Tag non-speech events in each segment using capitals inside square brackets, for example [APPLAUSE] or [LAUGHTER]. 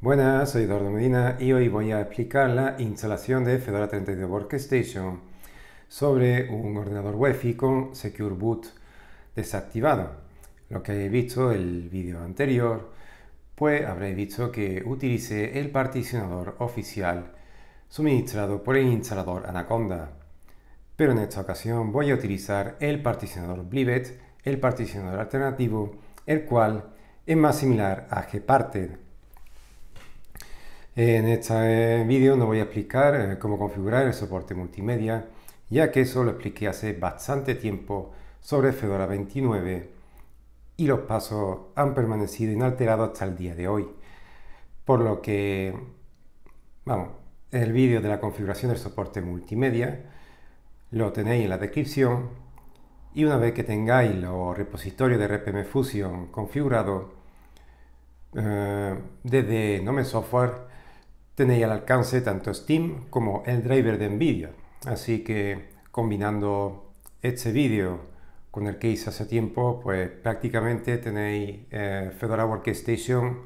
Buenas, soy Eduardo Medina y hoy voy a explicar la instalación de Fedora 32 Workstation sobre un ordenador Wi-Fi con Secure Boot desactivado. Lo que habéis visto el vídeo anterior, pues habréis visto que utilicé el particionador oficial suministrado por el instalador Anaconda. Pero en esta ocasión voy a utilizar el particionador Blibet, el particionador alternativo, el cual es más similar a Gparted en este eh, vídeo no voy a explicar eh, cómo configurar el soporte multimedia, ya que eso lo expliqué hace bastante tiempo sobre Fedora 29 y los pasos han permanecido inalterados hasta el día de hoy. Por lo que, vamos, el vídeo de la configuración del soporte multimedia lo tenéis en la descripción y una vez que tengáis los repositorios de RPM Fusion configurados, eh, desde Nome Software tenéis al alcance tanto Steam como el driver de Nvidia. Así que combinando este vídeo con el que hice hace tiempo, pues prácticamente tenéis eh, Fedora Workstation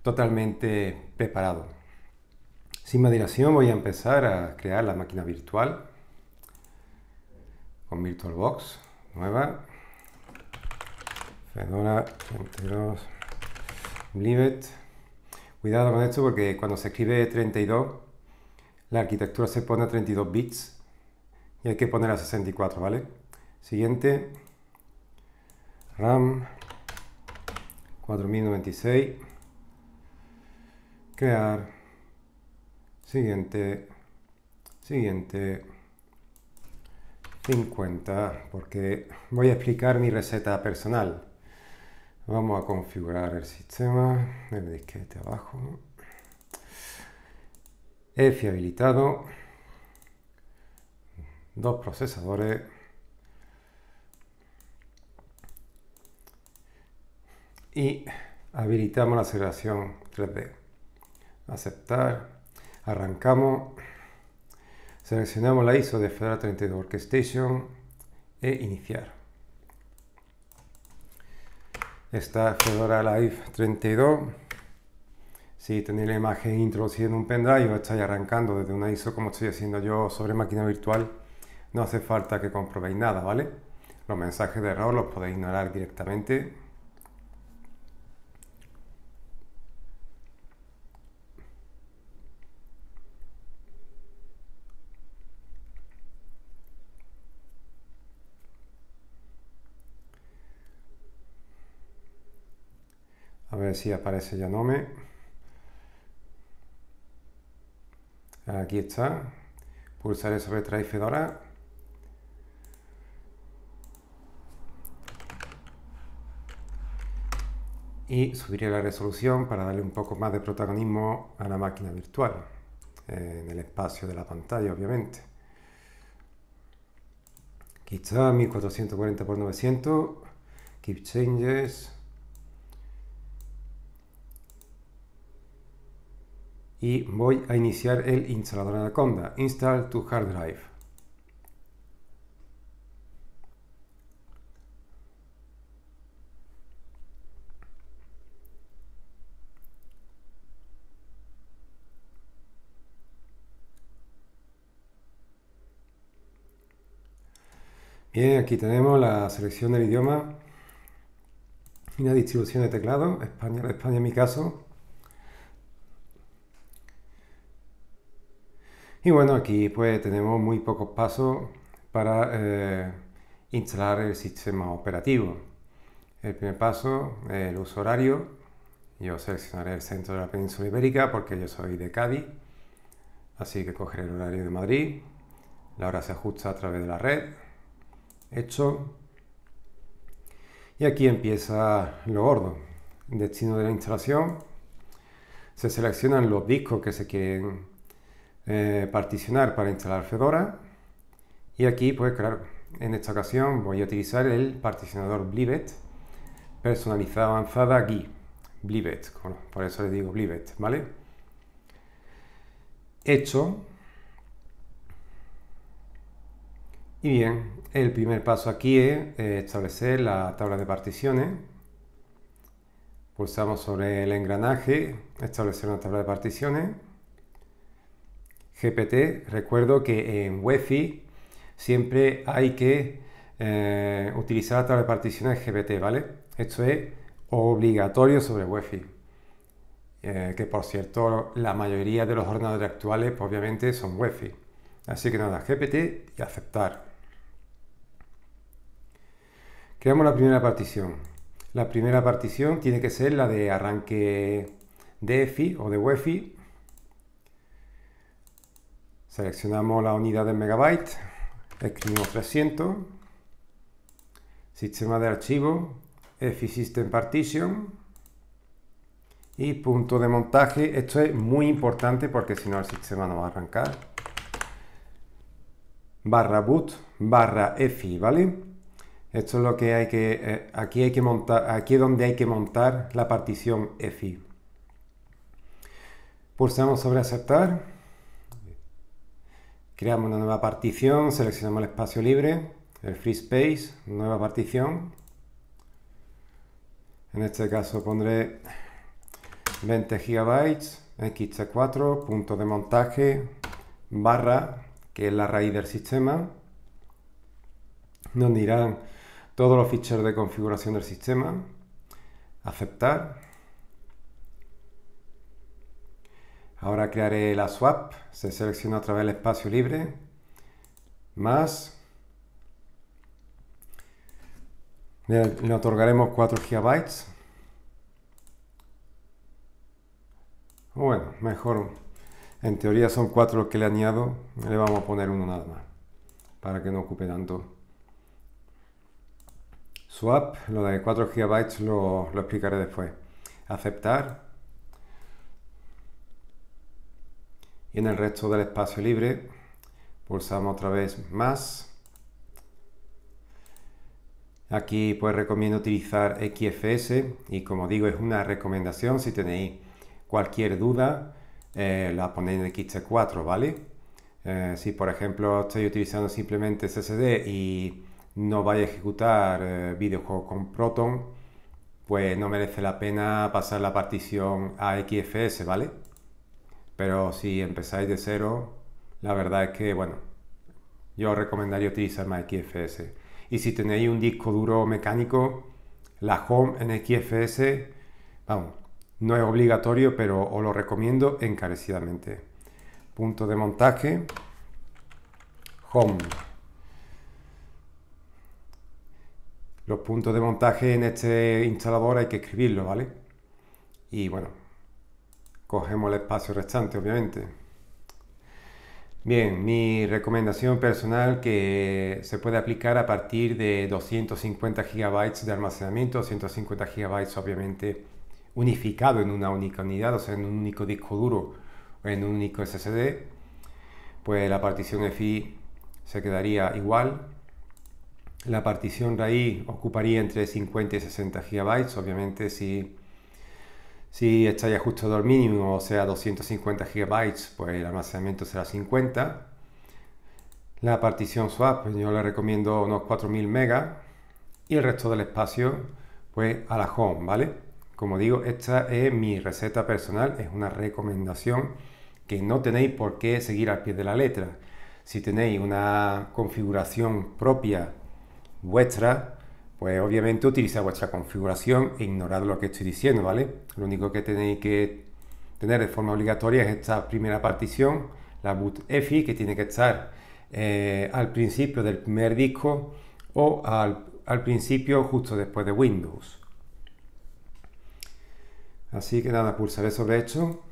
totalmente preparado. Sin más dilación voy a empezar a crear la máquina virtual con VirtualBox nueva. Fedora 22 Cuidado con esto porque cuando se escribe 32, la arquitectura se pone a 32 bits y hay que poner a 64, ¿vale? Siguiente, RAM 4096, crear, siguiente, siguiente, 50, porque voy a explicar mi receta personal. Vamos a configurar el sistema, el disquete abajo. EFI habilitado. Dos procesadores. Y habilitamos la aceleración 3D. Aceptar. Arrancamos. Seleccionamos la ISO de Fedora 32 Workstation e iniciar. Esta Fedora Live 32. Si tenéis la imagen introducida en un pendrive o estáis arrancando desde una ISO como estoy haciendo yo sobre máquina virtual, no hace falta que comprobéis nada, ¿vale? Los mensajes de error los podéis ignorar directamente si aparece me Aquí está. Pulsaré sobre Trae Fedora. Y subiré la resolución para darle un poco más de protagonismo a la máquina virtual, en el espacio de la pantalla, obviamente. Aquí está, 1440x900, Keep Changes, y voy a iniciar el instalador Anaconda, install to hard drive. Bien, aquí tenemos la selección del idioma y la distribución de teclado, España, España en mi caso, Y bueno, aquí pues tenemos muy pocos pasos para eh, instalar el sistema operativo. El primer paso, el uso horario. Yo seleccionaré el centro de la península ibérica porque yo soy de Cádiz, así que cogeré el horario de Madrid. La hora se ajusta a través de la red. Hecho. Y aquí empieza lo gordo. Destino de la instalación. Se seleccionan los discos que se quieren eh, particionar para instalar Fedora y aquí pues claro, en esta ocasión voy a utilizar el particionador Blivet personalizado avanzada GUI, Blivet, por eso le digo Blivet, ¿vale? Hecho. Y bien, el primer paso aquí es eh, establecer la tabla de particiones. Pulsamos sobre el engranaje, establecer una tabla de particiones. GPT, recuerdo que en WiFi siempre hay que eh, utilizar la partición particiones GPT, ¿vale? Esto es obligatorio sobre WiFi. Eh, que por cierto, la mayoría de los ordenadores actuales pues, obviamente son WiFi. Así que nada, GPT y aceptar. Creamos la primera partición. La primera partición tiene que ser la de arranque de EFI o de WiFi Seleccionamos la unidad de megabyte, escribimos 300, sistema de archivo, EFI System Partition y punto de montaje. Esto es muy importante porque si no el sistema no va a arrancar. Barra boot, barra EFI, ¿vale? Esto es lo que hay que, eh, aquí hay que montar, aquí es donde hay que montar la partición EFI. Pulsamos sobre aceptar. Creamos una nueva partición, seleccionamos el espacio libre, el free space, nueva partición. En este caso pondré 20 GB, xt4, punto de montaje, barra, que es la raíz del sistema, donde irán todos los ficheros de configuración del sistema, aceptar, Ahora crearé la swap, se selecciona a través el espacio libre, más, le, otorgaremos 4 GB. Bueno, mejor, en teoría son 4 los que le añado, le vamos a poner uno nada más, para que no ocupe tanto. Swap, lo de 4 GB lo, lo explicaré después. Aceptar. y en el resto del espacio libre pulsamos otra vez más. Aquí pues recomiendo utilizar XFS y como digo es una recomendación, si tenéis cualquier duda eh, la ponéis en XT4, ¿vale? Eh, si por ejemplo estáis utilizando simplemente SSD y no vais a ejecutar eh, videojuegos con Proton, pues no merece la pena pasar la partición a XFS, ¿vale? Pero si empezáis de cero, la verdad es que, bueno, yo recomendaría utilizar más xfs Y si tenéis un disco duro mecánico, la Home en XFS, vamos, no es obligatorio, pero os lo recomiendo encarecidamente. Punto de montaje, Home. Los puntos de montaje en este instalador hay que escribirlo, ¿vale? Y bueno, cogemos el espacio restante, obviamente. Bien, mi recomendación personal que se puede aplicar a partir de 250 GB de almacenamiento, 150 GB obviamente unificado en una única unidad, o sea, en un único disco duro o en un único SSD, pues la partición EFI se quedaría igual. La partición raíz ocuparía entre 50 y 60 GB, obviamente si si estáis justo mínimo, o sea 250 GB, pues el almacenamiento será 50. La partición swap, pues yo le recomiendo unos 4000 megas y el resto del espacio pues a la home, ¿vale? Como digo, esta es mi receta personal, es una recomendación que no tenéis por qué seguir al pie de la letra. Si tenéis una configuración propia vuestra, pues obviamente utilizar vuestra configuración e ignorar lo que estoy diciendo, ¿vale? Lo único que tenéis que tener de forma obligatoria es esta primera partición, la boot EFI, que tiene que estar eh, al principio del primer disco o al, al principio justo después de Windows. Así que nada, pulsaré sobre esto.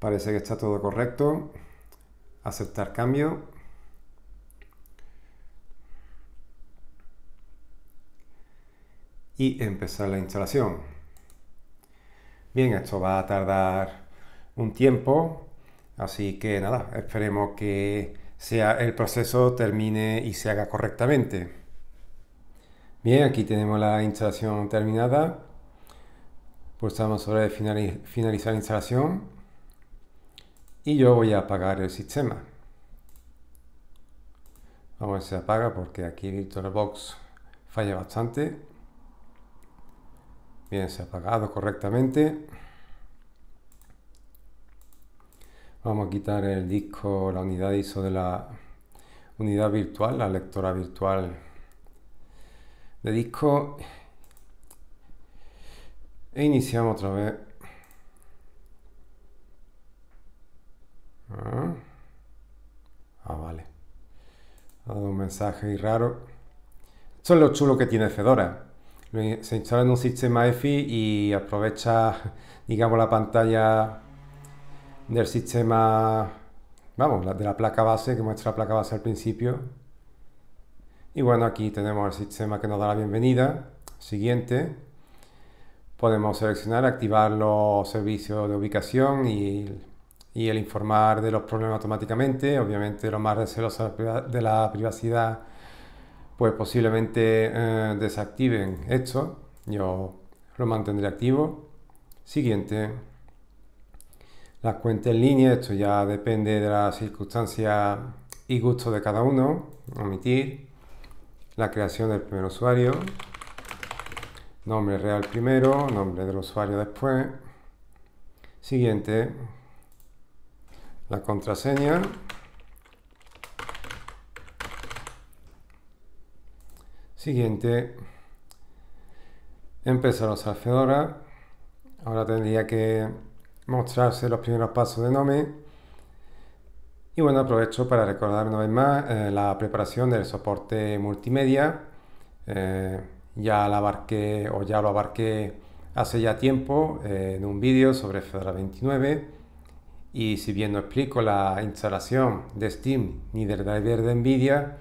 Parece que está todo correcto aceptar cambio. Y empezar la instalación. Bien, esto va a tardar un tiempo, así que nada, esperemos que sea el proceso termine y se haga correctamente. Bien, aquí tenemos la instalación terminada. Pulsamos sobre finalizar instalación y yo voy a apagar el sistema. Vamos a ver si se apaga porque aquí VirtualBox falla bastante. Bien, se ha apagado correctamente. Vamos a quitar el disco, la unidad ISO de la unidad virtual, la lectora virtual de disco. E iniciamos otra vez Ah. ah, vale. Ha un mensaje y raro. Esto es lo chulo que tiene Fedora. Se instala en un sistema EFI y aprovecha, [LAUGHS] digamos, la pantalla del sistema, vamos, de la placa base, que muestra la placa base al principio. Y bueno, aquí tenemos el sistema que nos da la bienvenida. Siguiente. Podemos seleccionar, activar los servicios de ubicación y y el informar de los problemas automáticamente, obviamente los más recelosos de la privacidad, pues posiblemente eh, desactiven esto. Yo lo mantendré activo. Siguiente. Las cuentas en línea, esto ya depende de las circunstancia y gusto de cada uno. Omitir. La creación del primer usuario. Nombre real primero, nombre del usuario después. Siguiente la contraseña siguiente empezar a Fedora ahora tendría que mostrarse los primeros pasos de Nome y bueno aprovecho para recordar una vez más eh, la preparación del soporte multimedia eh, ya la abarqué o ya lo abarqué hace ya tiempo eh, en un vídeo sobre Fedora 29 y si bien no explico la instalación de Steam ni del driver de NVIDIA,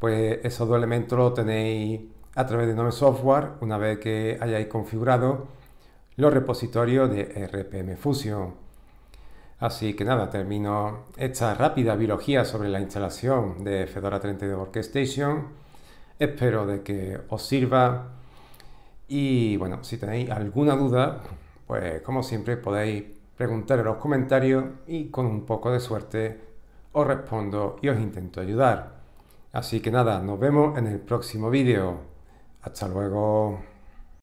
pues esos dos elementos lo tenéis a través de Nome Software una vez que hayáis configurado los repositorios de RPM Fusion. Así que nada, termino esta rápida biología sobre la instalación de Fedora de Workstation. Espero de que os sirva y bueno, si tenéis alguna duda, pues como siempre podéis preguntaré en los comentarios y con un poco de suerte os respondo y os intento ayudar. Así que nada, nos vemos en el próximo vídeo. Hasta luego.